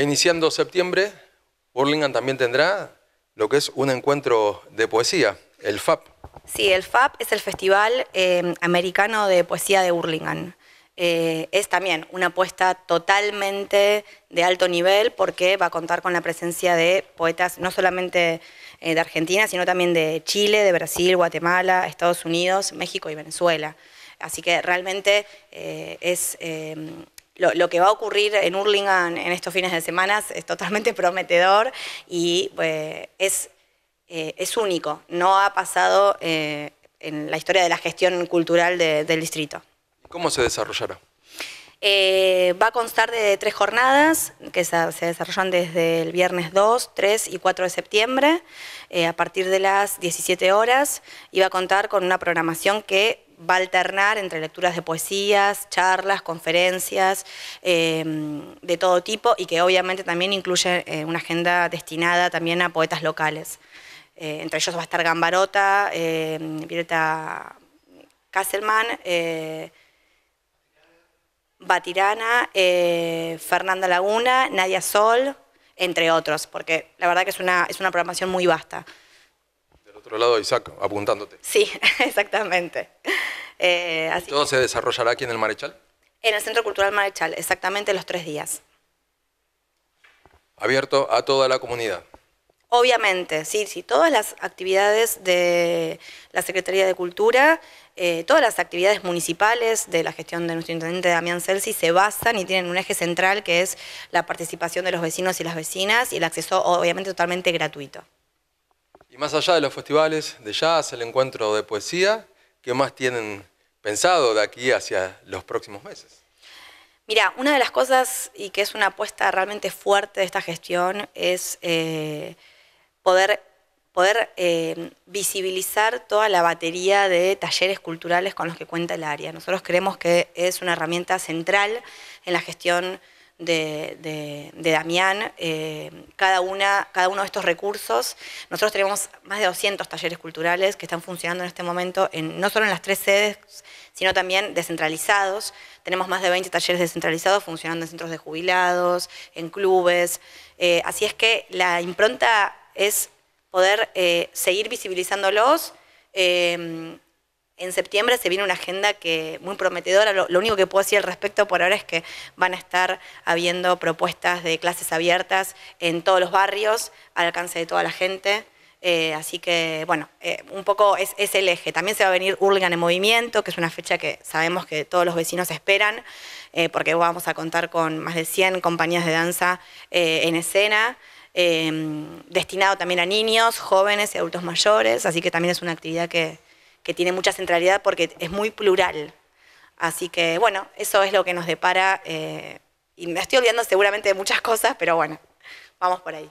E iniciando septiembre, Burlingame también tendrá lo que es un encuentro de poesía, el FAP. Sí, el FAP es el Festival eh, Americano de Poesía de Burlingame. Eh, es también una apuesta totalmente de alto nivel porque va a contar con la presencia de poetas no solamente eh, de Argentina, sino también de Chile, de Brasil, Guatemala, Estados Unidos, México y Venezuela. Así que realmente es lo, que va a ocurrir en Hurlingham en estos fines de semana es totalmente prometedor y eh, es, eh, es único. No ha pasado eh, en la historia de la gestión cultural del distrito. ¿Cómo se desarrollará? va a constar de tres jornadas que se, desarrollan desde el viernes 2, 3 y 4 de septiembre a partir de las 17 horas y va a contar con una programación que va a alternar entre lecturas de poesías, charlas, conferencias em, de todo tipo y que obviamente también incluye eh, una agenda destinada también a poetas locales. Eh, entre ellos va a estar Gambarota, em, Violeta Castleman, eh, Batirana, Fernanda Laguna, Nadia Sol, entre otros, porque la verdad que es una, es una programación muy vasta otro lado Isaac, apuntándote. Sí, exactamente. Eh, ¿Todo se desarrollará aquí en el Marechal? En el Centro Cultural Marechal, exactamente los tres días. Abierto a toda la comunidad. Obviamente, sí, sí, todas las actividades de la Secretaría de Cultura, eh, todas las actividades municipales de la gestión de nuestro intendente Damián Celsi se basan y tienen un eje central que es la participación de los vecinos y las vecinas y el acceso obviamente totalmente gratuito más allá de los festivales de jazz, el encuentro de poesía, ¿qué más tienen pensado de aquí hacia los próximos meses? Mira, una de las cosas y que es una apuesta realmente fuerte de esta gestión es eh, poder, poder eh, visibilizar toda la batería de talleres culturales con los que cuenta el área. Nosotros creemos que es una herramienta central en la gestión de, Damián, eh, cada, una, cada uno de estos recursos. Nosotros tenemos más de 200 talleres culturales que están funcionando en este momento, en, no solo en las tres sedes, sino también descentralizados. Tenemos más de 20 talleres descentralizados funcionando en centros de jubilados, en clubes. Eh, así es que la impronta es poder eh, seguir visibilizándolos en septiembre se viene una agenda que muy prometedora. Lo, único que puedo decir al respecto por ahora es que van a estar habiendo propuestas de clases abiertas en todos los barrios, al alcance de toda la gente. Eh, así que, bueno, eh, un poco es, el eje. También se va a venir Urgan en movimiento, que es una fecha que sabemos que todos los vecinos esperan, eh, porque vamos a contar con más de 100 compañías de danza en escena. destinado también a niños, jóvenes y adultos mayores, así que también es una actividad que, que tiene mucha centralidad porque es muy plural. Así que bueno, eso es lo que nos depara. Eh, y me estoy olvidando seguramente de muchas cosas, pero bueno, vamos por ahí.